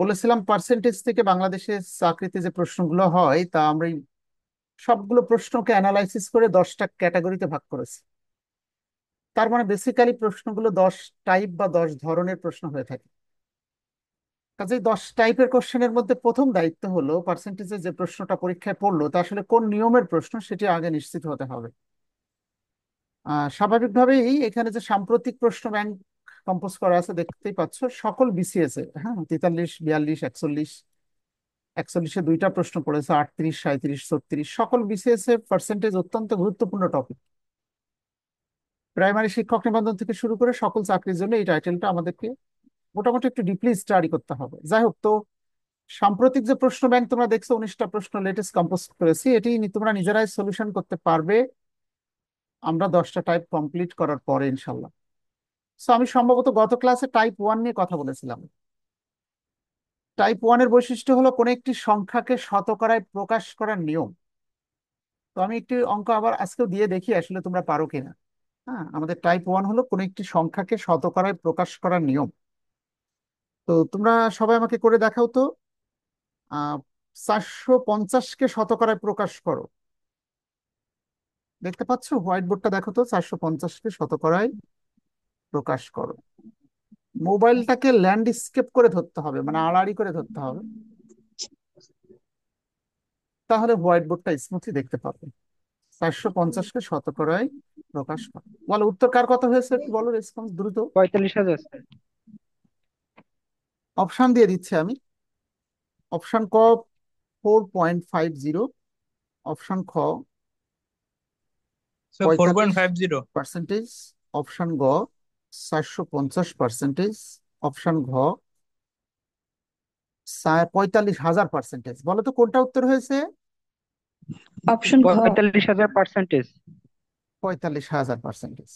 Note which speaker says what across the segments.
Speaker 1: বলেছিলাম পার্সেন্টেজ থেকে বাংলাদেশে চাকরিতে যে প্রশ্নগুলো হয় তা আমরা সবগুলো প্রশ্নকে অ্যানালাইসিস করে দশটা ক্যাটাগরিতে ভাগ করেছি তার মানে বেসিক্যালি প্রশ্নগুলো দশ টাইপ বা দশ ধরনের প্রশ্ন হয়ে থাকে কাজেই দশ টাইপের কোশ্চেনের মধ্যে প্রথম দায়িত্ব হলো পার্সেন্টেজের যে প্রশ্নটা পরীক্ষায় পড়লো তা আসলে কোন নিয়মের প্রশ্ন সেটি আগে নিশ্চিত হতে হবে স্বাভাবিকভাবেই এখানে যে সাম্প্রতিক প্রশ্ন ব্যাংক কম্পোজ করা আছে দেখতেই পাচ্ছ সকল বিসিএস এ হ্যাঁ তেতাল্লিশ বিয়াল্লিশ একচল্লিশ একচল্লিশে দুইটা প্রশ্ন পড়েছে আটত্রিশ সাঁত্রিশ ছত্রিশ সকল বিসিএস এ পার্সেন্টেজ অত্যন্ত গুরুত্বপূর্ণ টপিক প্রাইমারি শিক্ষক নিবন্ধন থেকে শুরু করে সকল চাকরির জন্য এই টাইটেলটা আমাদেরকে মোটামুটি একটু ডিপলি স্টাডি করতে হবে যাই হোক তো সাম্প্রতিক যে প্রশ্ন ব্যাংক তোমরা দেখছো উনিশটা প্রশ্ন লেটেস্ট কম্পোজ করেছি এটি তোমরা নিজেরাই সলিউশন করতে পারবে আমরা দশটা টাইপ কমপ্লিট করার পরে ইনশাল্লাহ সো আমি সম্ভবত গত ক্লাসে টাইপ ওয়ান নিয়ে কথা বলেছিলাম টাইপ ওয়ানের বৈশিষ্ট্য হলো কোনো একটি সংখ্যাকে শতকরায় প্রকাশ করার নিয়ম তো আমি একটি অঙ্ক আবার আজকেও দিয়ে দেখি আসলে তোমরা পারো কিনা হ্যাঁ আমাদের টাইপ ওয়ান হলো কোন একটি সংখ্যাকে শতকরায় প্রকাশ করার নিয়ম তো তোমরা সবাই আমাকে করে দেখাও তো চারশো পঞ্চাশকে শতকরায় প্রকাশ করো দেখতে পাচ্ছ হোয়াইট বোর্ডটা দেখো তো চারশো পঞ্চাশকে শতকরায় প্রকাশ করো মোবাইলটাকে ল্যান্ডস্কেপ করে ধরতে হবে মানে আড়াআড়ি করে ধরতে হবে তাহলে হোয়াইট বোর্ডটা স্মুথলি দেখতে পাবে চারশো পঞ্চাশকে শতকরায় প্রকাশ করে বলো উত্তর কার কথা হয়েছে একটু বলো রেসপন্স দ্রুত পঁয়তাল্লিশ হাজার অপশন দিয়ে দিচ্ছি আমি অপশন ক four point five zero option খ পার্সেন্টেজ অপশন গ চারশো পঞ্চাশ পার্সেন্টেজ অপশন ঘ পঁয়তাল্লিশ হাজার পার্সেন্টেজ বলো তো কোনটা উত্তর হয়েছে অপশন পঁয়তাল্লিশ হাজার পার্সেন্টেজ পঁয়তাল্লিশ হাজার পার্সেন্টেজ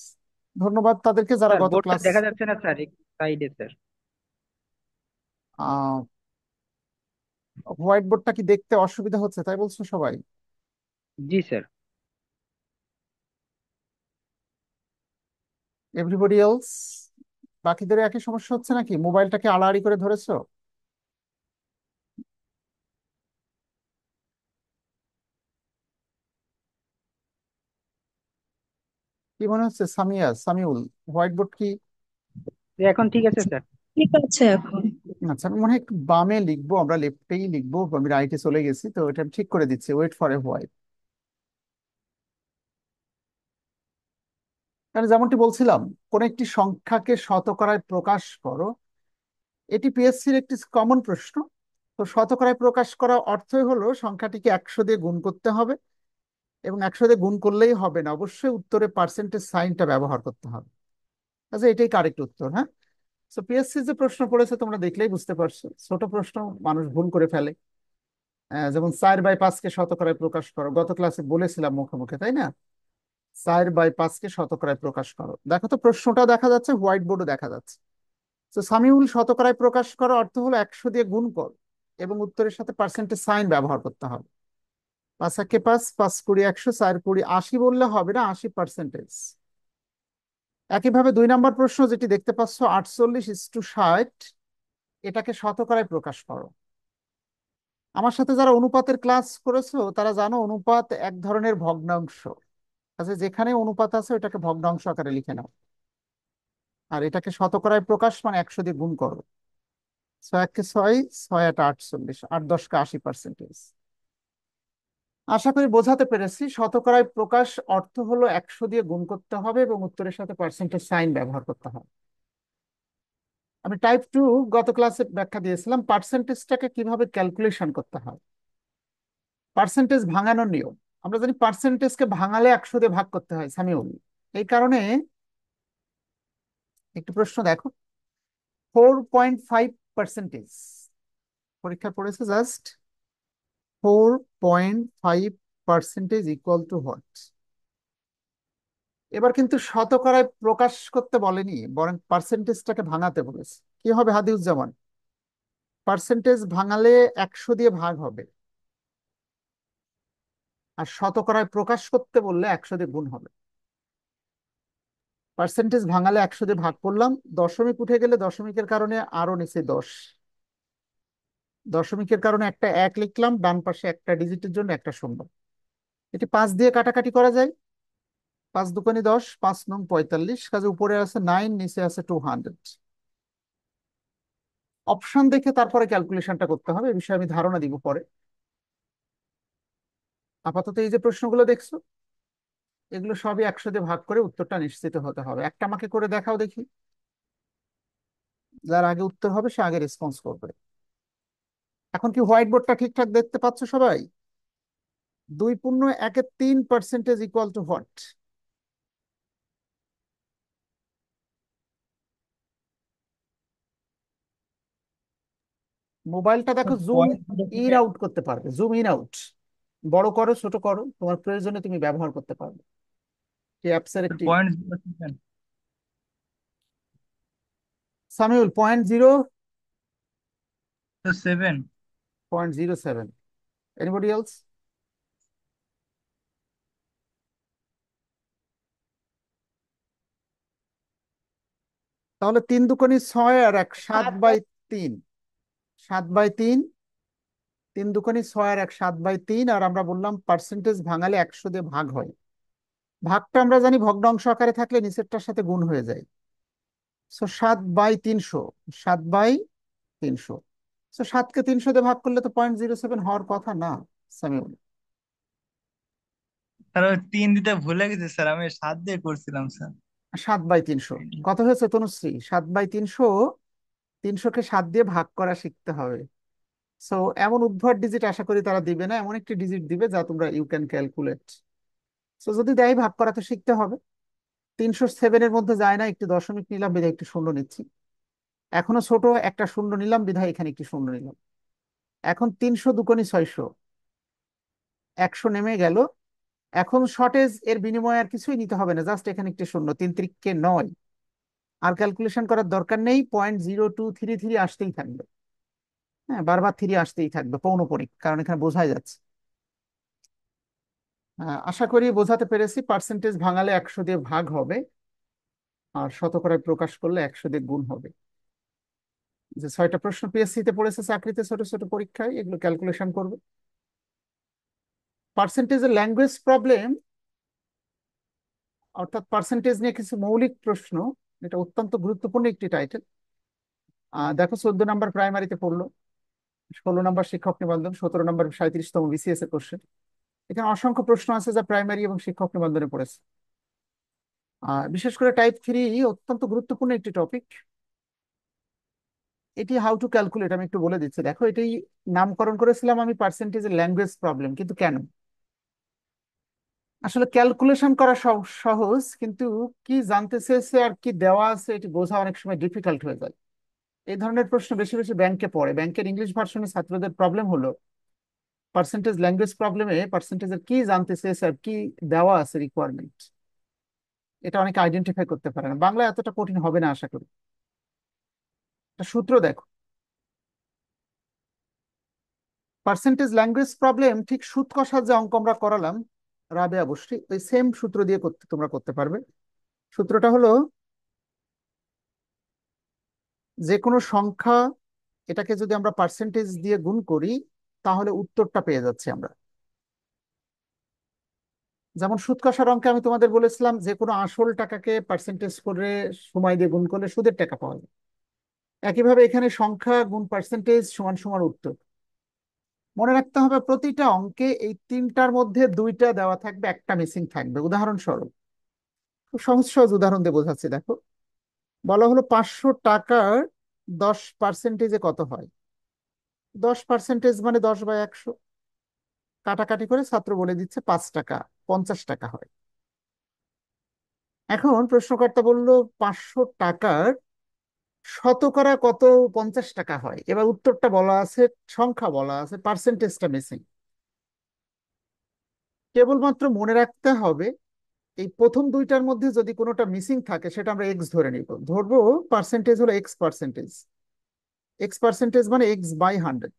Speaker 1: ধন্যবাদ তাদেরকে যারা গত ক্লাস দেখা যাচ্ছে না স্যার সাইডে স্যার হোয়াইট বোর্ডটা কি দেখতে অসুবিধা হচ্ছে তাই বলছো সবাই জি স্যার এভরিবডি এলস বাকিদের একই সমস্যা হচ্ছে নাকি মোবাইলটাকে আড়াআড়ি করে ধরেছো কি মনে হচ্ছে সামিয়া সামিউল হোয়াইট বোর্ড কি এখন ঠিক আছে স্যার ঠিক আছে এখন আচ্ছা আমি মনে হয় একটু বামে লিখবো আমরা লেফটেই লিখবো আমি রাইটে চলে গেছি তো এটা ঠিক করে দিচ্ছি ওয়েট ফর এ হোয়াইট কারণ যেমনটি বলছিলাম কোন একটি সংখ্যাকে শতকরায় প্রকাশ করো এটি পিএসসির একটি কমন প্রশ্ন তো শতকরায় প্রকাশ করা অর্থই হলো সংখ্যাটিকে একশো দিয়ে গুণ করতে হবে এবং একশো দিয়ে গুণ করলেই হবে না অবশ্যই উত্তরে পার্সেন্টেজ সাইনটা ব্যবহার করতে হবে আচ্ছা এটাই কারেক্ট উত্তর হ্যাঁ তো পিএসসি যে প্রশ্ন পড়েছে তোমরা দেখলেই বুঝতে পারছো ছোট প্রশ্ন মানুষ ভুল করে ফেলে যেমন চার বাই পাঁচকে শতকরায় প্রকাশ করো গত ক্লাসে বলেছিলাম মুখে মুখে তাই না চার বাই পাঁচকে শতকরায় প্রকাশ করো দেখো তো প্রশ্নটা দেখা যাচ্ছে হোয়াইট বোর্ডও দেখা যাচ্ছে তো সামিউল শতকরায় প্রকাশ করো অর্থ হলো একশো দিয়ে গুণ কর এবং উত্তরের সাথে পার্সেন্টেজ সাইন ব্যবহার করতে হবে পাঁচাকে একে পাঁচ পাঁচ কুড়ি একশো চার কুড়ি আশি বললে হবে না আশি পার্সেন্টেজ একইভাবে দুই নম্বর প্রশ্ন যেটি দেখতে পাচ্ছ আটচল্লিশ ইস টু ষাট এটাকে শতকরায় প্রকাশ করো আমার সাথে যারা অনুপাতের ক্লাস করেছো তারা জানো অনুপাত এক ধরনের ভগ্নাংশ কাজে আচ্ছা, যেখানে অনুপাত আছে ওটাকে ভগ্নাংশ আকারে লিখে নাও আর এটাকে শতকরায় প্রকাশ মানে একশো দিয়ে গুণ করো ছয়কে ছয় ছয় আট আটচল্লিশ আট দশকে আশি পার্সেন্টেজ আশা করি বোঝাতে পেরেছি শতকরায় প্রকাশ অর্থ হলো একশো দিয়ে গুণ করতে হবে এবং উত্তরের সাথে পার্সেন্টেজ সাইন ব্যবহার করতে হবে আমি টাইপ টু গত ক্লাসে ব্যাখ্যা দিয়েছিলাম পার্সেন্টেজটাকে কিভাবে ক্যালকুলেশন করতে হয় পার্সেন্টেজ ভাঙানোর নিয়ম আমরা জানি পার্সেন্টেজকে ভাঙালে একশো দিয়ে ভাগ করতে হয় সামিউল এই কারণে একটি প্রশ্ন দেখো ফোর পয়েন্ট ফাইভ পার্সেন্টেজ পরীক্ষা পড়েছে just four point five percentage equal to what এবার কিন্তু শতকরায় প্রকাশ করতে বলেনি বরং পার্সেন্টেজটাকে ভাঙাতে বলেছে কি হবে হাদিউজ্জামান পার্সেন্টেজ ভাঙালে একশো দিয়ে ভাগ হবে আর শতকরায় প্রকাশ করতে বললে একশো দিয়ে গুণ হবে পার্সেন্টেজ ভাঙালে একশো দিয়ে ভাগ করলাম দশমিক উঠে গেলে দশমিকের কারণে আরো নিচে দশ দশমিকের কারণে একটা এক লিখলাম ডান পাশে একটা ডিজিটের জন্য একটা শূন্য এটি পাঁচ দিয়ে কাটাকাটি করা যায় পাঁচ দুকানি দশ পাঁচ নং পঁয়তাল্লিশ কাজে উপরে আছে নাইন নিচে আছে টু হান্ড্রেড অপশন দেখে তারপরে ক্যালকুলেশনটা করতে হবে এ বিষয়ে আমি ধারণা দিব পরে আপাতত এই যে প্রশ্নগুলো দেখছো এগুলো সবই একশো দিয়ে ভাগ করে উত্তরটা নিশ্চিত হতে হবে একটা আমাকে করে দেখাও দেখি যার আগে উত্তর হবে সে আগে রেসপন্স করবে এখন কি হোয়াইট বোর্ডটা ঠিকঠাক দেখতে পাচ্ছ সবাই দুই পূর্ণ একের তিন পার্সেন্টেজ ইকুয়াল টু হোয়াট মোবাইলটা দেখো জুম ইন আউট করতে পারবে জুম ইন আউট বড় করো ছোট করো তোমার প্রয়োজনে তুমি ব্যবহার করতে পারবে অ্যাপসের একটি point Samiul point zero seven point zero seven anybody else তাহলে তিন দুকানি ছয় আর এক সাত বাই তিন সাত বাই তিন তিন দুখানি ছয় আর এক সাত বাই তিন আর আমরা বললাম পার্সেন্টেজ ভাঙালে একশো দিয়ে ভাগ হয় ভাগটা আমরা জানি ভগ্নাংশ আকারে থাকলে নিচেরটার সাথে গুণ হয়ে যায় সো সাত বাই তিনশো সাত বাই তিনশো সো সাতকে তিনশো দিয়ে ভাগ করলে তো পয়েন্ট জিরো সেভেন হওয়ার কথা না সামিউল স্যার তিন দিতে ভুলে গেছি স্যার আমি সাত দিয়ে করছিলাম স্যার সাত বাই তিনশো কত হয়েছে তনুশ্রী সাত বাই তিনশো তিনশোকে সাত দিয়ে ভাগ করা শিখতে হবে সো এমন উদ্ভট ডিজিট আশা করি তারা দিবে না এমন একটি ডিজিট দিবে যা তোমরা ইউ ক্যান ক্যালকুলেট সো যদি দেয় ভাগ করা তো শিখতে হবে তিনশো সেভেনের মধ্যে যায় না একটি দশমিক নিলাম বিধায় একটি শূন্য নিচ্ছি এখনো ছোট একটা শূন্য নিলাম বিধায় এখানে একটি শূন্য নিলাম এখন তিনশো দুকোনি ছয়শো একশো নেমে গেল এখন শর্টেজ এর বিনিময়ে আর কিছুই নিতে হবে না জাস্ট এখানে একটি শূন্য তিন ত্রিককে নয় আর ক্যালকুলেশন করার দরকার নেই point zero two three three আসতেই থাকবে হ্যাঁ বারবার থিরি আসতেই থাকবে পৌনপণিক কারণ এখানে বোঝাই যাচ্ছে হ্যাঁ, আশা করি বোঝাতে পেরেছি পার্সেন্টেজ ভাঙালে একশো দিয়ে ভাগ হবে আর শতকরায় প্রকাশ করলে একশো দিয়ে গুণ হবে যে ছয়টা প্রশ্ন পিএসসিতে পড়েছে চাকরিতে ছোট ছোট পরীক্ষায় এগুলো ক্যালকুলেশন করবে এর ল্যাঙ্গুয়েজ প্রবলেম অর্থাৎ পার্সেন্টেজ নিয়ে কিছু মৌলিক প্রশ্ন এটা অত্যন্ত গুরুত্বপূর্ণ একটি টাইটেল দেখো চোদ্দ নাম্বার প্রাইমারিতে পড়লো ষোলো নম্বর শিক্ষক নিবন্ধন সতেরো নম্বর সাঁত্রিশতম বিসিএস এ কোশ্চেন এখানে অসংখ্য প্রশ্ন আছে যা প্রাইমারি এবং শিক্ষক নিবন্ধনে পড়েছে বিশেষ করে টাইপ থ্রি অত্যন্ত গুরুত্বপূর্ণ একটি টপিক এটি হাউ টু ক্যালকুলেট আমি একটু বলে দিচ্ছি দেখো এটি নামকরণ করেছিলাম আমি পার্সেন্টেজ ল্যাঙ্গুয়েজ প্রবলেম কিন্তু কেন আসলে ক্যালকুলেশন করা সহজ কিন্তু কি জানতে চেয়েছে আর কি দেওয়া আছে এটি বোঝা অনেক সময় ডিফিকাল্ট হয়ে যায় এই ধরনের প্রশ্ন বেশি বেশি ব্যাংকে পড়ে ব্যাংকের ইংলিশ ভার্সনে ছাত্রদের প্রবলেম হলো পার্সেন্টেজ ল্যাঙ্গুয়েজ প্রবলেমে পার্সেন্টেজের কি জানতে চেয়েছে আর কি দেওয়া আছে রিকোয়ারমেন্ট এটা অনেকে আইডেন্টিফাই করতে পারে না বাংলা এতটা কঠিন হবে না আশা করি সূত্র দেখো পার্সেন্টেজ ল্যাঙ্গুয়েজ প্রবলেম ঠিক সুদ কষার যে অঙ্ক আমরা করালাম রাবে অবশ্যই ওই সেম সূত্র দিয়ে করতে তোমরা করতে পারবে সূত্রটা হলো যে কোনো সংখ্যা এটাকে যদি আমরা পার্সেন্টেজ দিয়ে গুণ করি তাহলে উত্তরটা পেয়ে যাচ্ছি আমরা যেমন সুদ কষার অঙ্কে আমি তোমাদের বলেছিলাম যে কোনো আসল টাকাকে পার্সেন্টেজ করে সময় দিয়ে গুণ করলে সুদের টাকা পাওয়া যায় একইভাবে এখানে সংখ্যা গুণ পার্সেন্টেজ সমান সমান উত্তর মনে রাখতে হবে প্রতিটা অঙ্কে এই তিনটার মধ্যে দুইটা দেওয়া থাকবে একটা মিসিং থাকবে উদাহরণস্বরূপ খুব সহজ সহজ উদাহরণ দিয়ে বোঝাচ্ছি দেখো বলা হলো পাঁচশো টাকার দশ পার্সেন্টেজে কত হয় দশ পার্সেন্টেজ মানে দশ বাই একশো কাটাকাটি করে ছাত্র বলে দিচ্ছে পাঁচ টাকা পঞ্চাশ টাকা হয় এখন প্রশ্নকর্তা বলল পাঁচশো টাকার শতকরা কত পঞ্চাশ টাকা হয় এবার উত্তরটা বলা আছে সংখ্যা বলা আছে পার্সেন্টেজটা মিসিং কেবলমাত্র মনে রাখতে হবে এই প্রথম দুইটার মধ্যে যদি কোনোটা মিসিং থাকে সেটা আমরা এক্স ধরে নিব ধরবো পার্সেন্টেজ হলো এক্স পার্সেন্টেজ এক্স পার্সেন্টেজ মানে এক্স বাই হান্ড্রেড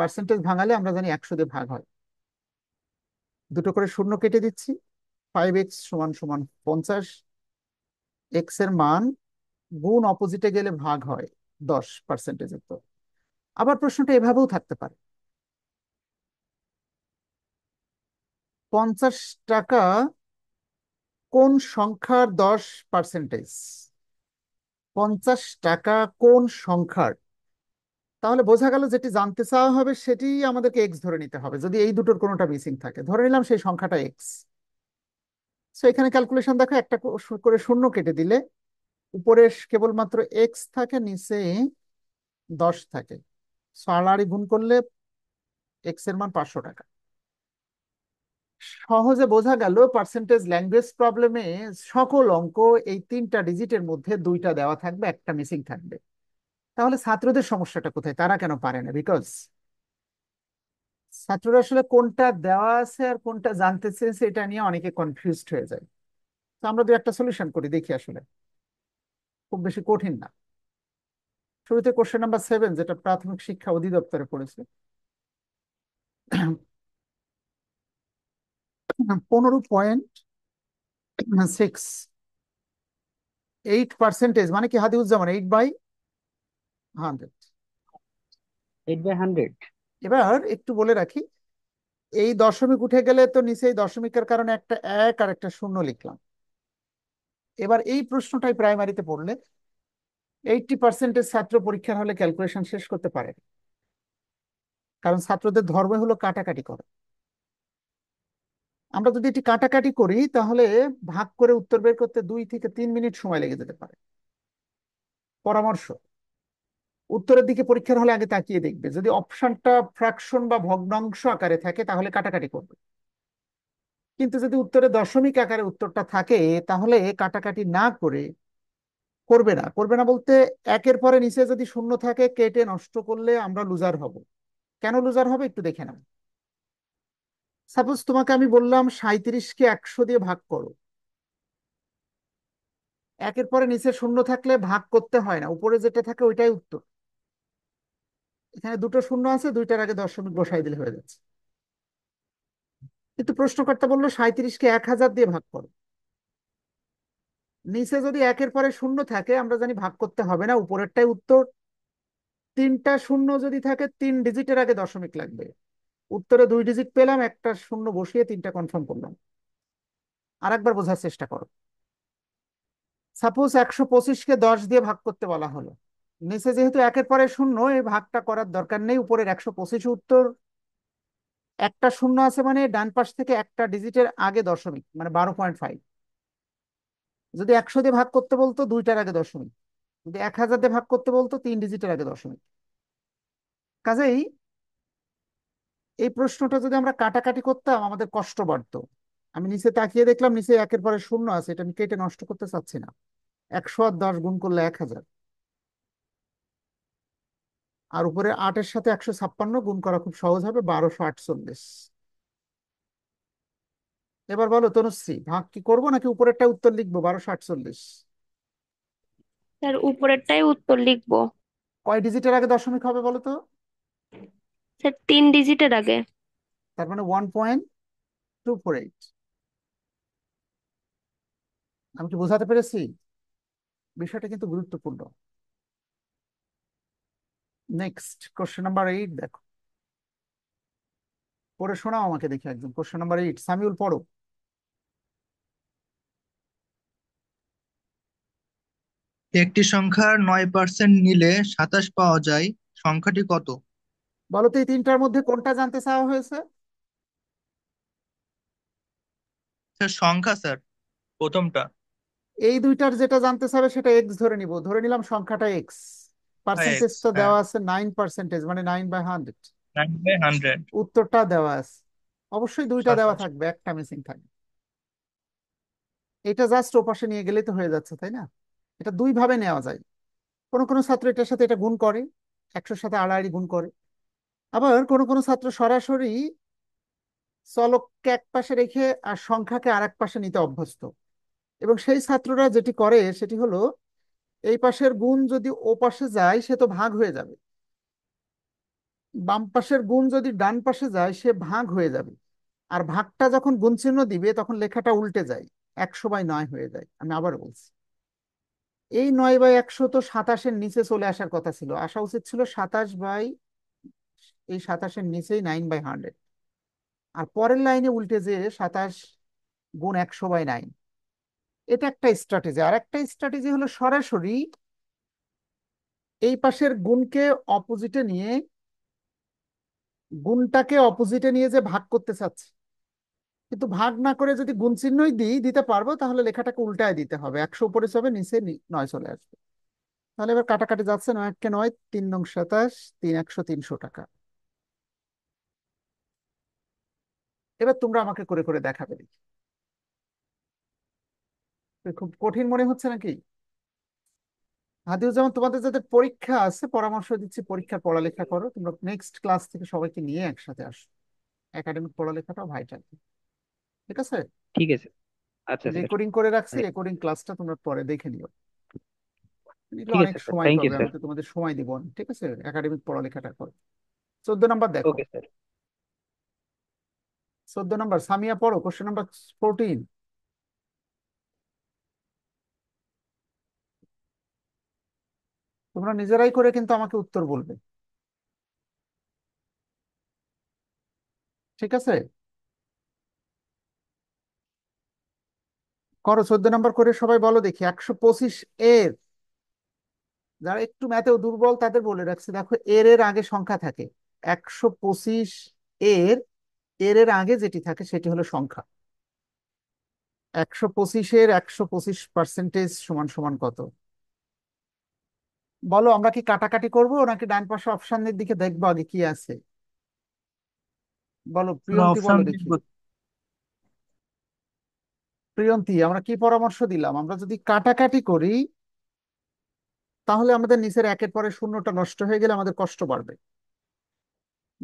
Speaker 1: পার্সেন্টেজ ভাঙালে আমরা জানি একশো দিয়ে ভাগ হয় দুটো করে শূন্য কেটে দিচ্ছি ফাইভ এক্স সমান সমান পঞ্চাশ এক্স এর মান গুণ অপোজিটে গেলে ভাগ হয় দশ পার্সেন্টেজের তো আবার প্রশ্নটা এভাবেও থাকতে পারে পঞ্চাশ টাকা কোন সংখ্যার দশ পার্সেন্টেজ পঞ্চাশ টাকা কোন সংখ্যার তাহলে বোঝা গেল যেটি জানতে চাওয়া হবে সেটি আমাদেরকে এক্স ধরে নিতে হবে যদি এই দুটোর কোনোটা মিসিং থাকে ধরে নিলাম সেই সংখ্যাটা এক্স তো এখানে ক্যালকুলেশন দেখো একটা করে শূন্য কেটে দিলে উপরে কেবলমাত্র এক্স থাকে নিচে দশ থাকে সো আড়াআড়ি গুণ করলে এক্স এর মান পাঁচশো টাকা সহজে বোঝা গেল পার্সেন্টেজ ল্যাঙ্গুয়েজ প্রবলেমে সকল অঙ্ক এই তিনটা ডিজিটের মধ্যে দুইটা দেওয়া থাকবে একটা মিসিং থাকবে তাহলে ছাত্রদের সমস্যাটা কোথায় তারা কেন পারে না বিকজ ছাত্ররা আসলে কোনটা দেওয়া আছে আর কোনটা জানতে চেয়েছে এটা নিয়ে অনেকে কনফিউজড হয়ে যায় তো আমরা দু একটা সলিউশন করি দেখি আসলে খুব বেশি কঠিন না শুরুতে কোশ্চেন নাম্বার সেভেন যেটা প্রাথমিক শিক্ষা অধিদপ্তরে পড়েছে পনেরো পয়েন্ট সিক্স এইট পার্সেন্টেজ মানে কি Hadiuzzaman eight by hundred eight by hundred এবার একটু বলে রাখি এই দশমিক উঠে গেলে তো নিচে এই দশমিকের কারণে একটা এক আর একটা শূন্য লিখলাম এবার এই প্রশ্নটাই প্রাইমারিতে পড়লে এইটটি পার্সেন্টের ছাত্র পরীক্ষার হলে ক্যালকুলেশন শেষ করতে পারে কারণ ছাত্রদের ধর্ম হলো কাটাকাটি করে আমরা যদি এটি কাটাকাটি করি তাহলে ভাগ করে উত্তর বের করতে দুই থেকে তিন মিনিট সময় লেগে যেতে পারে পরামর্শ উত্তরের দিকে পরীক্ষার হলে আগে তাকিয়ে দেখবে যদি অপশনটা ফ্র্যাকশন বা ভগ্নাংশ আকারে থাকে তাহলে কাটাকাটি করবে কিন্তু যদি উত্তরে দশমিক আকারে উত্তরটা থাকে তাহলে কাটাকাটি না করে করবে না করবে না বলতে একের পরে নিচে যদি শূন্য থাকে কেটে নষ্ট করলে আমরা লুজার হব কেন লুজার হবে একটু দেখে নেব সাপোজ তোমাকে আমি বললাম সাঁত্রিশকে একশো দিয়ে ভাগ করো একের পরে নিচে শূন্য থাকলে ভাগ করতে হয় না উপরে যেটা থাকে ওইটাই উত্তর এখানে দুটো শূন্য আছে দুইটার আগে দশমিক বসাই দিলে হয়ে যাচ্ছে কিন্তু প্রশ্নকর্তা বললো সাঁত্রিশকে এক হাজার দিয়ে ভাগ করো নিচে যদি একের পরে শূন্য থাকে আমরা জানি ভাগ করতে হবে না উপরেরটাই উত্তর তিনটা শূন্য যদি থাকে তিন ডিজিটের আগে দশমিক লাগবে উত্তরে দুই ডিজিট পেলাম একটা শূন্য বসিয়ে তিনটা কনফার্ম করলাম আর একবার বোঝার চেষ্টা করো সাপোজ একশো পঁচিশকে দশ দিয়ে ভাগ করতে বলা হলো নিচে যেহেতু একের পরে শূন্য এই ভাগটা করার দরকার নেই উপরের একশো পঁচিশ উত্তর একটা শূন্য আছে মানে ডান পাশ থেকে একটা ডিজিটের আগে দশমিক মানে বারো পয়েন্ট ফাইভ যদি একশো দিয়ে ভাগ করতে বলতো দুইটার আগে দশমিক যদি এক হাজার দিয়ে ভাগ করতে বলতো তিন ডিজিটের আগে দশমিক কাজেই এই প্রশ্নটা যদি আমরা কাটাকাটি করতাম আমাদের কষ্ট বাড়তো আমি নিচে তাকিয়ে দেখলাম নিচে একের পরে শূন্য আছে এটা আমি কেটে নষ্ট করতে চাচ্ছি না একশো আর দশ গুণ করলে এক হাজার আর উপরে আটের সাথে একশো ছাপ্পান্ন গুণ করা খুব সহজ হবে বারোশো আটচল্লিশ এবার বলো তনুশ্রী ভাগ কি করবো নাকি উপরেরটা উত্তর লিখবো বারোশো আটচল্লিশ স্যার উপরেরটাই উত্তর লিখবো কয় ডিজিটের আগে দশমিক হবে বলো তো স্যার তিন ডিজিটের আগে তার মানে one point two four eight আমি কি বোঝাতে পেরেছি বিষয়টা কিন্তু গুরুত্বপূর্ণ নেক্সট কোশ্চেন নাম্বার এইট দেখো পড়ে শোনাও আমাকে দেখি একদম কোশ্চেন নাম্বার এইট সামিউল পড়ো একটি সংখ্যার নয় পার্সেন্ট নিলে সাতাশ পাওয়া যায় সংখ্যাটি কত বলতো এই তিনটার মধ্যে কোনটা জানতে চাওয়া হয়েছে সংখ্যা স্যার প্রথমটা এই দুইটার যেটা জানতে চাবে সেটা এক্স ধরে নিব ধরে নিলাম সংখ্যাটা এক্স পার্সেন্টেজ তো হ্যাঁ। দেওয়া আছে নাইন পার্সেন্টেজ মানে nine by hundred nine by hundred উত্তরটা দেওয়া আছে অবশ্যই দুইটা আচ্ছা, দেওয়া আচ্ছা। থাকবে একটা মিসিং থাকবে এটা জাস্ট ওপাশে নিয়ে গেলে তো হয়ে যাচ্ছে তাই না এটা দুই ভাবে নেওয়া যায় কোনো কোনো ছাত্র এটার সাথে এটা গুণ করে একশোর সাথে আড়াআড়ি গুণ করে আবার কোনো কোনো ছাত্র সরাসরি চলককে এক পাশে রেখে আর সংখ্যাকে আর এক পাশে নিতে অভ্যস্ত এবং সেই ছাত্ররা যেটি করে সেটি হলো এই পাশের গুণ যদি ও পাশে যায় সে তো ভাগ হয়ে যাবে বাম পাশের গুণ যদি ডান পাশে যায় সে ভাগ হয়ে যাবে আর ভাগটা যখন গুণ চিহ্ন দিবে তখন লেখাটা উল্টে যায় একশো বাই নয় হয়ে যায় আমি আবার বলছি এই নয় বাই একশো তো সাতাশের নিচে চলে আসার কথা ছিল আসা উচিত ছিল সাতাশ বাই এই সাতাশের নিচেই নাইন বাই হান্ড্রেড আর পরের লাইনে উল্টে যে সাতাশ গুণ একশো বাই নাইন এটা একটা স্ট্র্যাটেজি আর একটা স্ট্র্যাটেজি হলো সরাসরি এই পাশের গুণকে অপোজিটে নিয়ে গুণটাকে অপোজিটে নিয়ে যে ভাগ করতে চাচ্ছে কিন্তু ভাগ না করে যদি গুণ চিহ্নই দিই দিতে পারবো তাহলে লেখাটাকে উল্টায় দিতে হবে একশো উপরে যাবে নিচে নয় চলে আসবে তাহলে এবার কাটাকাটি যাচ্ছে নয় আটকে নয় তিন নং সাতাশ তিন একশো তিনশো টাকা এবার তোমরা আমাকে করে করে দেখাবে দেখি খুব কঠিন মনে হচ্ছে নাকি হাদিউজ্জামান তোমাদের যাদের পরীক্ষা আছে পরামর্শ দিচ্ছি পরীক্ষার পড়ালেখা করো তোমরা নেক্সট ক্লাস থেকে সবাইকে নিয়ে একসাথে আসো একাডেমিক পড়ালেখাটাও ভাইটাল ঠিক আছে ঠিক আছে আচ্ছা রেকর্ডিং আচ্ছা। করে রাখছি রেকর্ডিং হ্যাঁ। ক্লাসটা তোমরা পরে দেখে নিও অনেক সময় পাবে আমি তো তোমাদের সময় দিব ঠিক আছে একাডেমিক পড়ালেখাটা করো চোদ্দ নাম্বার দেখো ওকে স্যার চোদ্দ নম্বর সামিয়া পড়ো কোশ্চেন নাম্বার ফোরটিন তোমরা নিজেরাই করে কিন্তু আমাকে উত্তর বলবে ঠিক আছে করো চোদ্দ নম্বর করে সবাই বলো দেখি একশো পঁচিশ এর যারা একটু ম্যাথেও দুর্বল তাদের বলে রাখছে দেখো এর এর আগে সংখ্যা থাকে একশো পঁচিশ এর এর এর আগে যেটি থাকে সেটি হলো সংখ্যা একশো পঁচিশের একশো পঁচিশ পার্সেন্টেজ সমান সমান কত বলো আমরা কি কাটাকাটি করব নাকি ডান পাশে অপশনের দিকে দেখবো আগে কি আছে বলো প্রিয়ন্তি বলো দেখি প্রিয়ন্তি আমরা কি পরামর্শ দিলাম আমরা যদি কাটাকাটি করি তাহলে আমাদের নিচের একের পরে শূন্যটা নষ্ট হয়ে গেলে আমাদের কষ্ট বাড়বে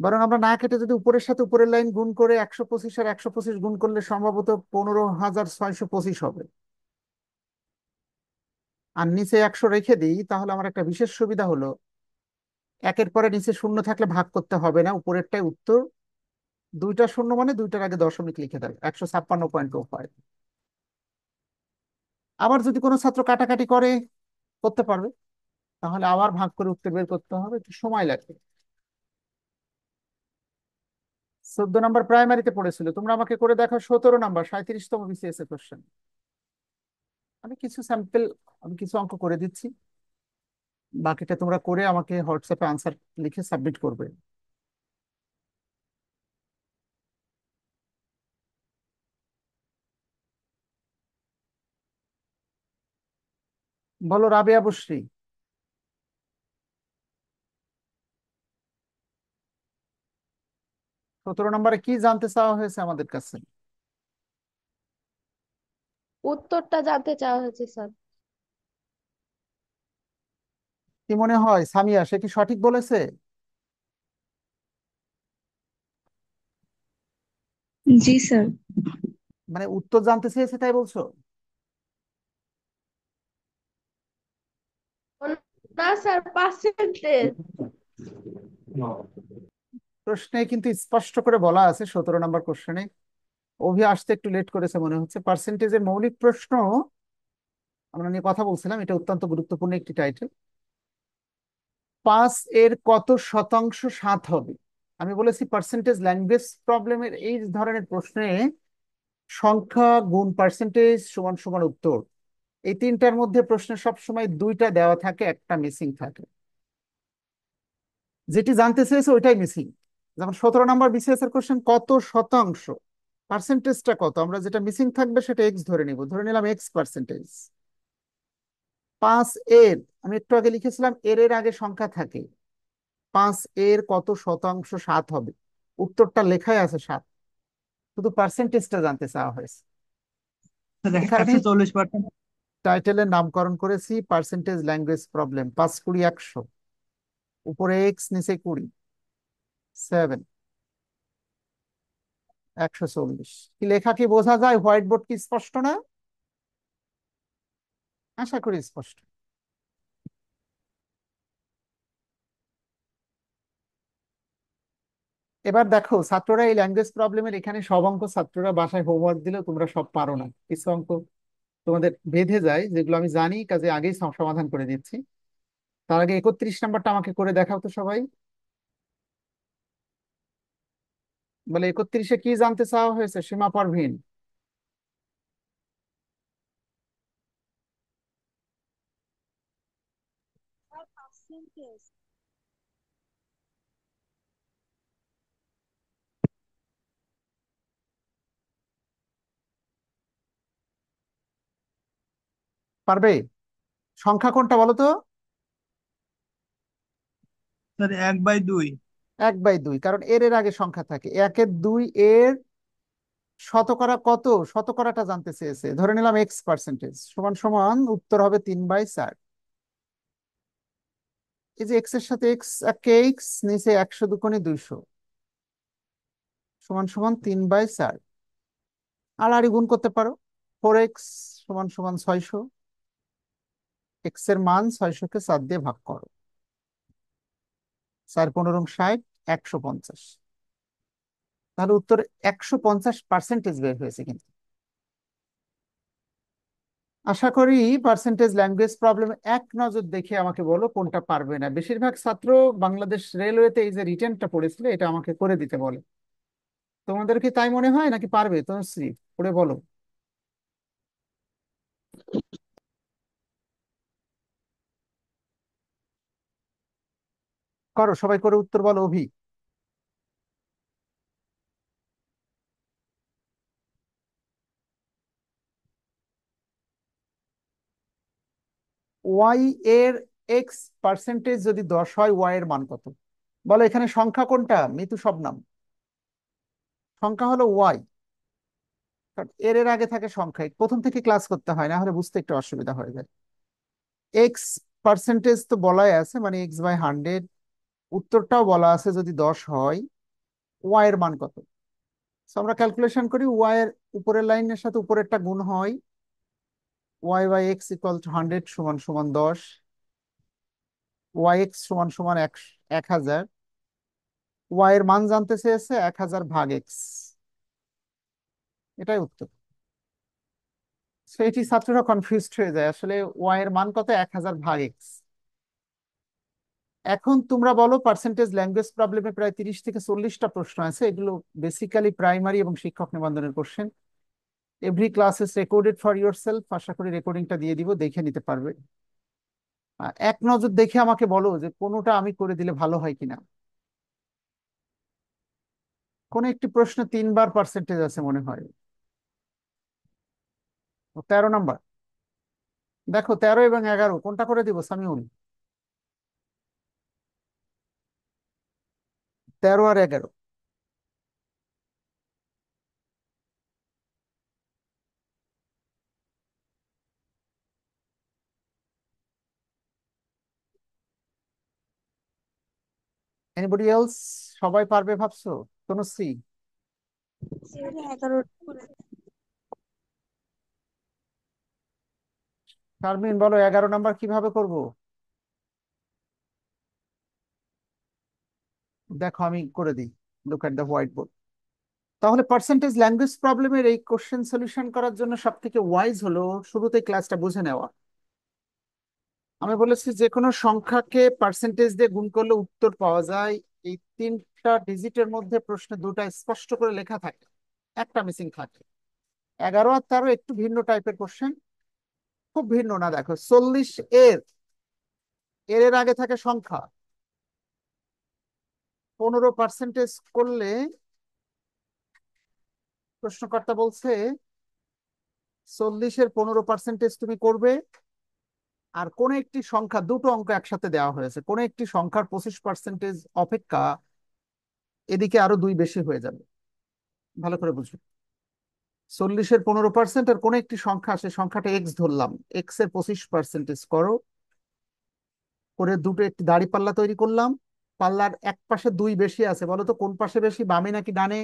Speaker 1: বরং আমরা না কেটে যদি উপরের সাথে উপরের লাইন গুণ করে একশো পঁচিশ আর একশো পঁচিশ গুণ করলে সম্ভবত পনেরো হাজার ছয়শো পঁচিশ হবে আর নিচে একশো রেখে দিই তাহলে আমার একটা বিশেষ সুবিধা হলো একের পরে নিচে শূন্য থাকলে ভাগ করতে হবে না উপরেরটাই উত্তর দুইটা শূন্য মানে দুইটার আগে দশমিক লিখে দেবে একশো ছাপ্পান্ন পয়েন্ট টু ফাইভ আবার যদি কোনো ছাত্র কাটাকাটি করে করতে পারবে তাহলে আবার ভাগ করে উত্তর বের করতে হবে একটু সময় লাগবে চোদ্দ নাম্বার প্রাইমারিতে পড়েছিল তোমরা আমাকে করে দেখো সতেরো নাম্বার সাঁত্রিশতম বিসিএস এর কোশ্চেন আমি কিছু স্যাম্পল আমি কিছু অঙ্ক করে দিচ্ছি বাকিটা তোমরা করে আমাকে হোয়াটসঅ্যাপে আনসার লিখে সাবমিট করবে বলো রাবেয়া বশ্রী সতেরো নম্বরে কি জানতে চাওয়া হয়েছে আমাদের কাছে উত্তরটা জানতে চাওয়া হয়েছে স্যার কি মনে হয় সামিয়া সে কি সঠিক বলেছে জি স্যার মানে উত্তর জানতে চেয়েছে তাই বলছো না স্যার পার্সেন্টেজ প্রশ্নে কিন্তু স্পষ্ট করে বলা আছে সতেরো নম্বর কোশ্চেনে অভি আসতে একটু লেট করেছে মনে হচ্ছে পার্সেন্টেজের মৌলিক প্রশ্ন আমরা নিয়ে কথা বলছিলাম এটা অত্যন্ত গুরুত্বপূর্ণ একটি টাইটেল পাঁচ এর কত শতাংশ সাত হবে আমি বলেছি পার্সেন্টেজ ল্যাঙ্গুয়েজ প্রবলেমের এই ধরনের প্রশ্নে সংখ্যা গুণ পার্সেন্টেজ সমান সমান উত্তর এই তিনটার মধ্যে প্রশ্নে সবসময় দুইটা দেওয়া থাকে একটা মিসিং থাকে যেটি জানতে চেয়েছে ওইটাই মিসিং যেমন সতেরো নম্বর বিসিএস এর কোশ্চেন কত শতাংশ পার্সেন্টেজটা কত আমরা যেটা মিসিং থাকবে সেটা এক্স ধরে নিব ধরে নিলাম এক্স পার্সেন্টেজ পাঁচ এর আমি একটু আগে লিখেছিলাম এর এর আগে সংখ্যা থাকে পাঁচ এর কত শতাংশ সাত হবে উত্তরটা লেখাই আছে সাত শুধু পার্সেন্টেজটা জানতে চাওয়া হয়েছে টাইটেলের নামকরণ করেছি পার্সেন্টেজ ল্যাঙ্গুয়েজ প্রবলেম পাঁচ কুড়ি একশো উপরে এক্স নিচে কুড়ি সেভেন একশো চল্লিশ কি লেখা কি বোঝা যায় হোয়াইট বোর্ড কি স্পষ্ট না আশা করি স্পষ্ট এবার দেখো ছাত্ররা এই ল্যাঙ্গুয়েজ প্রবলেমের এখানে সব অঙ্ক ছাত্ররা বাসায় হোমওয়ার্ক দিলে তোমরা সব পারো না কিছু অঙ্ক তোমাদের বেঁধে যায় যেগুলো আমি জানি কাজে আগেই সমাধান করে দিচ্ছি তার আগে একত্রিশ নাম্বারটা আমাকে করে দেখাও তো সবাই বলে একত্রিশে কি জানতে চাওয়া হয়েছে সীমা পারভীন পারবে সংখ্যা কোনটা বলো তো এক বাই দুই এক বাই দুই কারণ এর এর আগে সংখ্যা থাকে একের দুই এর শতকরা কত শতকরাটা জানতে চেয়েছে ধরে নিলাম এক্স পার্সেন্টেজ সমান সমান উত্তর হবে তিন বাই চার এই যে এক্স এর সাথে এক্স একে এক্স নিচে একশো দুকোনি দুইশো সমান সমান তিন বাই চার আর আড়াআড়ি গুণ করতে পারো ফোর এক্স সমান সমান ছয়শো এক্স এর মান ছয়শোকে চার দিয়ে ভাগ করো চার পনেরো ষাট একশো পঞ্চাশ তাহলে উত্তর একশো পঞ্চাশ পার্সেন্টেজ বের হয়েছে কিন্তু আশা করি পার্সেন্টেজ ল্যাঙ্গুয়েজ প্রবলেম এক নজর দেখে আমাকে বলো কোনটা পারবে না বেশিরভাগ ছাত্র বাংলাদেশ রেলওয়েতে এই যে রিটার্নটা পড়েছিল এটা আমাকে করে দিতে বলে তোমাদের কি তাই মনে হয় নাকি পারবে শ্রী করে বলো করো সবাই করে উত্তর বলো অভি ওয়াই এর এক্স পার্সেন্টেজ যদি দশ হয় ওয়াই এর মান কত বলো এখানে সংখ্যা কোনটা মিতু নাম সংখ্যা হলো ওয়াই এর এর আগে থাকে সংখ্যা প্রথম থেকে ক্লাস করতে হয় না হলে বুঝতে একটু অসুবিধা হয়ে যায় এক্স পার্সেন্টেজ তো বলাই আছে মানে এক্স বাই হান্ড্রেড উত্তরটাও বলা আছে যদি দশ হয় ওয়াই এর মান কত আমরা ক্যালকুলেশন করি ওয়াই এর উপরের লাইনের সাথে উপরেরটা গুণ হয় y by x equal to hundred সমান সমান দশ ওয়াই এক্স সমান সমান এক হাজার ওয়াই এর মান জানতে চেয়েছে এক হাজার ভাগ এক্স এটাই উত্তর এটি ছাত্ররা কনফিউজ হয়ে যায় আসলে ওয়াই এর মান কত এক হাজার ভাগ এক্স এখন তোমরা বলো পার্সেন্টেজ ল্যাঙ্গুয়েজ প্রবলেমে প্রায় তিরিশ থেকে চল্লিশটা প্রশ্ন আছে এগুলো বেসিক্যালি প্রাইমারি এবং শিক্ষক নিবন্ধনের question every class is recorded for your self আশা করি রেকর্ডিংটা দিয়ে দিব দেখে নিতে পারবে এক নজর দেখে আমাকে বলো যে কোনোটা আমি করে দিলে ভালো হয় কিনা কোন একটি প্রশ্ন তিনবার পার্সেন্টেজ আছে মনে হয় তেরো নাম্বার দেখো তেরো এবং এগারো কোনটা করে দিব সামিউল তেরো আর এগারো এনিবডি এলস সবাই পারবে ভাবছো কোন সি শারমিন বলো এগারো নাম্বার কিভাবে করবো দেখো আমি করে দিই look at the white board তাহলে পার্সেন্টেজ ল্যাঙ্গুয়েজ প্রবলেমের এই কোশ্চেন সলিউশন করার জন্য সব থেকে ওয়াইজ হলো শুরুতে ক্লাসটা বুঝে নেওয়া আমি বলেছি যে কোনো সংখ্যাকে পার্সেন্টেজ দিয়ে গুণ করলে উত্তর পাওয়া যায় এই তিনটা ডিজিটের মধ্যে প্রশ্নে দুটা স্পষ্ট করে লেখা থাকে একটা মিসিং থাকে এগারো আর তেরো একটু ভিন্ন টাইপের কোশ্চেন খুব ভিন্ন না দেখো চল্লিশ এর এর আগে থাকে সংখ্যা পনেরো পার্সেন্টেজ করলে প্রশ্নকর্তা বলছে চল্লিশের পনেরো পার্সেন্টেজ তুমি করবে আর কোন একটি সংখ্যা দুটো অঙ্ক একসাথে দেওয়া হয়েছে কোন একটি সংখ্যার পঁচিশ পার্সেন্টেজ অপেক্ষা এদিকে আরো দুই বেশি হয়ে যাবে ভালো করে বুঝবে চল্লিশের পনেরো পার্সেন্ট আর কোন একটি সংখ্যা সে সংখ্যাটা এক্স ধরলাম এক্স এর পঁচিশ পার্সেন্টেজ করো করে দুটো একটি দাড়ি পাল্লা তৈরি করলাম পাল্লার এক পাশে দুই বেশি আছে বলো তো কোন পাশে বেশি বামে নাকি ডানে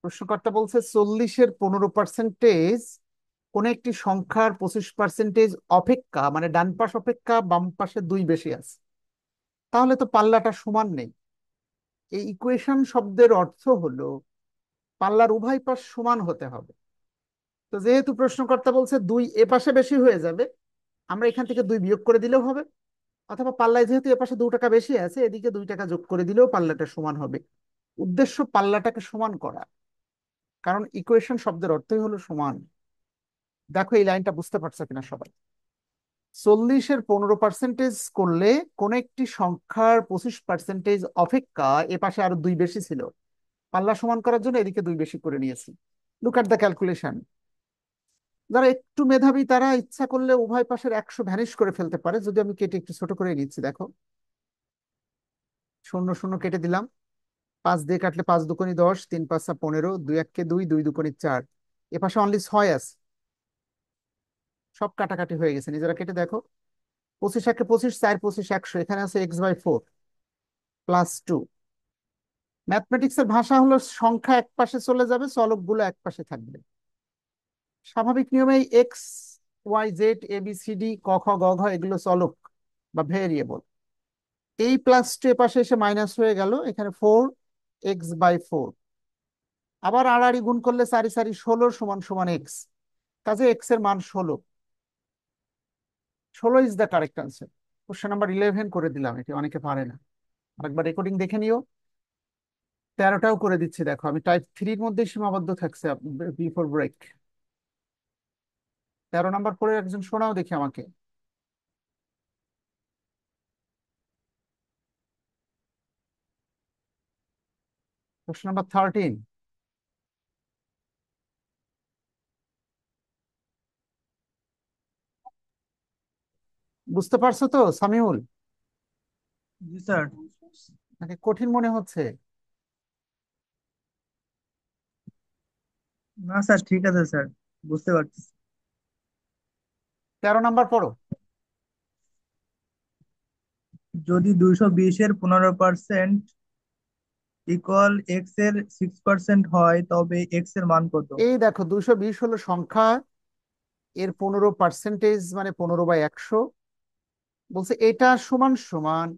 Speaker 1: প্রশ্নকর্তা বলছে চল্লিশের পনেরো পার্সেন্টেজ কোন একটি সংখ্যার পঁচিশ পার্সেন্টেজ অপেক্ষা মানে ডান পাশ অপেক্ষা বাম পাশে দুই বেশি আছে তাহলে তো পাল্লাটা সমান নেই এই ইকুয়েশন শব্দের অর্থ হলো পাল্লার উভয় পাশ সমান হতে হবে তো যেহেতু প্রশ্নকর্তা বলছে দুই এ পাশে বেশি হয়ে যাবে আমরা এখান থেকে দুই বিয়োগ করে দিলেও হবে অথবা পাল্লায় যেহেতু পাশে দু টাকা বেশি আছে এদিকে দুই টাকা যোগ করে দিলেও পাল্লাটা সমান হবে উদ্দেশ্য পাল্লাটাকে সমান করা কারণ ইকুয়েশন শব্দের অর্থই হলো সমান দেখো এই লাইনটা বুঝতে পারছো কিনা সবাই চল্লিশের পনেরো পার্সেন্টেজ করলে কোন একটি সংখ্যার পঁচিশ পার্সেন্টেজ অপেক্ষা এ পাশে আরো দুই বেশি ছিল পাল্লা সমান করার জন্য এদিকে দুই বেশি করে নিয়েছি লুক অ্যাট দ্য ক্যালকুলেশন যারা একটু মেধাবী তারা ইচ্ছা করলে উভয় পাশের একশো ভ্যানিশ করে ফেলতে পারে যদি আমি কেটে একটু ছোট করে নিচ্ছি দেখো শূন্য শূন্য কেটে দিলাম পাঁচ দিয়ে কাটলে পাঁচ দুকোনি দশ তিন পাঁচটা পনেরো দুই এককে দুই দুই দুকোনি চার এ পাশে অনলি ছয় আছে সব কাটাকাটি হয়ে গেছে নিজেরা কেটে দেখো পঁচিশ একে পঁচিশ চার পঁচিশ একশো এখানে আছে x by four plus two ম্যাথমেটিক্সের ভাষা হলো সংখ্যা এক পাশে চলে যাবে গুলো এক পাশে থাকবে স্বাভাবিক নিয়মেই x y z A B C D ক খ গ ঘ এগুলো চলক বা ভেরিয়েবল এই প্লাস প্লাসটি পাশে এসে মাইনাস হয়ে গেল এখানে ফোর এক্স বাই ফোর আবার আড়াআড়ি গুণ করলে সারি সারি ষোলো সমান সমান এক্স কাজে এক্স এর মান ষোলো ষোলো is the correct answer question number eleven করে দিলাম এটি অনেকে পারে না আরেকবার রেকর্ডিং দেখে নিও তেরোটাও করে দিচ্ছি দেখো আমি টাইপ থ্রির মধ্যে সীমাবদ্ধ থাকছে বিফোর ব্রেক তেরো নাম্বার করে একজন শোনাও দেখি আমাকে প্রশ্ন নাম্বার থার্টিন বুঝতে পারছো তো সামিউল স্যার নাকি মানে কঠিন মনে হচ্ছে না স্যার ঠিক আছে স্যার বুঝতে পারছি তেরো নাম্বার পড়ো যদি দুইশো বিশের পনেরো পার্সেন্ট ইকুয়াল এক্স এর সিক্স পার্সেন্ট হয় তবে এক্স এর মান কত এই দেখো দুইশো বিশ হলো সংখ্যা এর পনেরো পার্সেন্টেজ মানে পনেরো বাই একশো বলছে এটা সমান সমান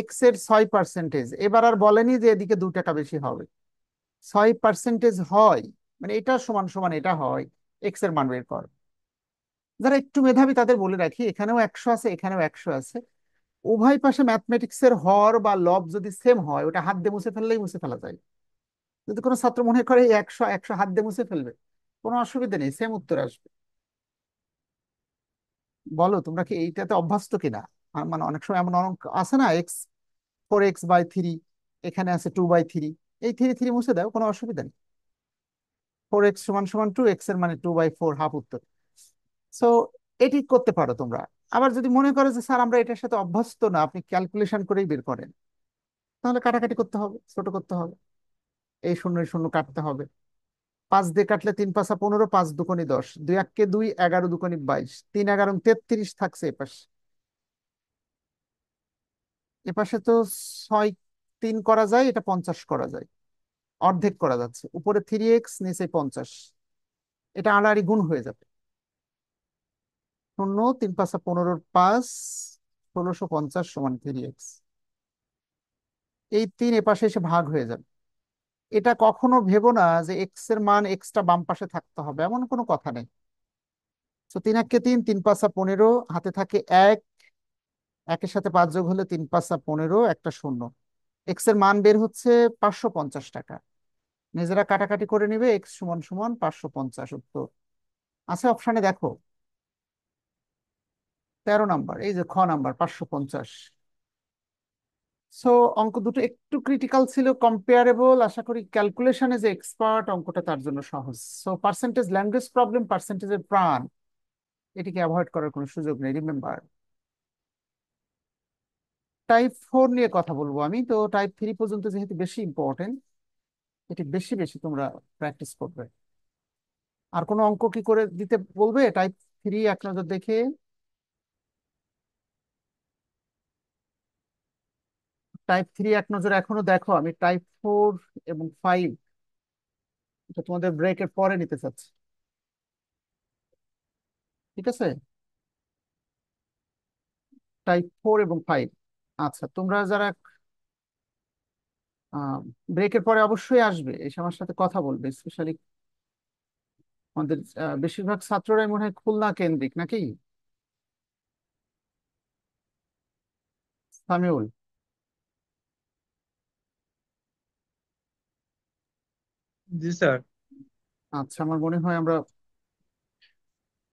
Speaker 1: এক্স এর ছয় পার্সেন্টেজ এবার আর বলেনি যে এদিকে দু টাকা বেশি হবে ছয় পার্সেন্টেজ হয় মানে এটা সমান সমান এটা হয় এক্স এর মান বের করো যারা একটু মেধাবী তাদের বলে রাখি এখানেও একশো আছে এখানেও একশো আছে উভয় পাশে ম্যাথমেটিক্সের হর বা লব যদি সেম হয় ওটা হাত দিয়ে মুছে ফেললেই মুছে ফেলা যায় যদি কোনো ছাত্র মনে করে একশো একশো হাত দিয়ে মুছে ফেলবে কোনো অসুবিধা নেই সেম উত্তর আসবে বলো তোমরা কি এইটাতে অভ্যস্ত কিনা মানে অনেক সময় এমন অনেক আছে না x four x by three এখানে আছে টু বাই থ্রি এই থ্রি থ্রি মুছে দাও কোনো অসুবিধা নেই ফোর এক্স সমান সমান টু এক্স এর মানে টু বাই ফোর হাফ উত্তর সো এটি করতে পারো তোমরা আবার যদি মনে করো যে স্যার আমরা এটার সাথে অভ্যস্ত না আপনি ক্যালকুলেশন করেই বের করেন তাহলে কাটাকাটি করতে হবে ছোট করতে হবে এই শূন্য শূন্য কাটতে হবে পাঁচ দিয়ে কাটলে তিন পাঁচা পনেরো পাঁচ দুকোনি দশ দুই এককে দুই এগারো দুকোনি বাইশ তিন এগারো তেত্রিশ থাকছে এপাশে এপাশে তো ছয় তিন করা যায় এটা পঞ্চাশ করা যায় অর্ধেক করা যাচ্ছে উপরে থ্রি এক্স নিচে পঞ্চাশ এটা আড়াআড়ি গুণ হয়ে যাবে শূন্য তিন পাঁচ পনেরোর পাঁচ ষোলোশো পঞ্চাশ সমান থ্রি এক্স এই তিন এপাশে এসে ভাগ হয়ে যাবে এটা কখনো ভেবো না যে এক্স এর মান এক্সটা বাম পাশে থাকতে হবে এমন কোনো কথা নেই তো তিন এককে তিন তিন পাঁচা পনেরো হাতে থাকে এক একের সাথে পাঁচ যোগ হলে তিন পাঁচা পনেরো একটা শূন্য এক্স এর মান বের হচ্ছে পাঁচশো পঞ্চাশ টাকা নিজেরা কাটাকাটি করে নিবে এক্স সমান সমান পাঁচশো পঞ্চাশ উত্তর আছে আচ্ছা, অপশানে দেখো তেরো নাম্বার এই যে খ নাম্বার পাঁচশো পঞ্চাশ সো অঙ্ক দুটো একটু ক্রিটিক্যাল ছিল কম্পেয়ারেবল আশা করি ক্যালকুলেশনে যে এক্সপার্ট অঙ্কটা তার জন্য সহজ সো পার্সেন্টেজ ল্যাঙ্গুয়েজ প্রবলেম পার্সেন্টেজের প্রাণ এটিকে অ্যাভয়েড করার কোনো সুযোগ নেই রিমেম্বার টাইপ ফোর নিয়ে কথা বলবো আমি তো টাইপ থ্রি পর্যন্ত যেহেতু বেশি ইম্পর্টেন্ট এটি বেশি বেশি তোমরা প্র্যাকটিস করবে আর কোনো অঙ্ক কি করে দিতে বলবে টাইপ থ্রি এক নজর দেখে টাইপ থ্রি এক নজর এখনো দেখো আমি টাইপ ফোর এবং ফাইভ এটা তোমাদের ব্রেকের পরে নিতে চাচ্ছি ঠিক আছে টাইপ ফোর এবং ফাইভ আচ্ছা তোমরা যারা ব্রেকের পরে অবশ্যই আসবে এসে আমার সাথে কথা বলবে স্পেশালি আমাদের বেশিরভাগ ছাত্ররাই মনে হয় খুলনা কেন্দ্রিক নাকি সামিউল জি স্যার আচ্ছা আমার মনে হয় আমরা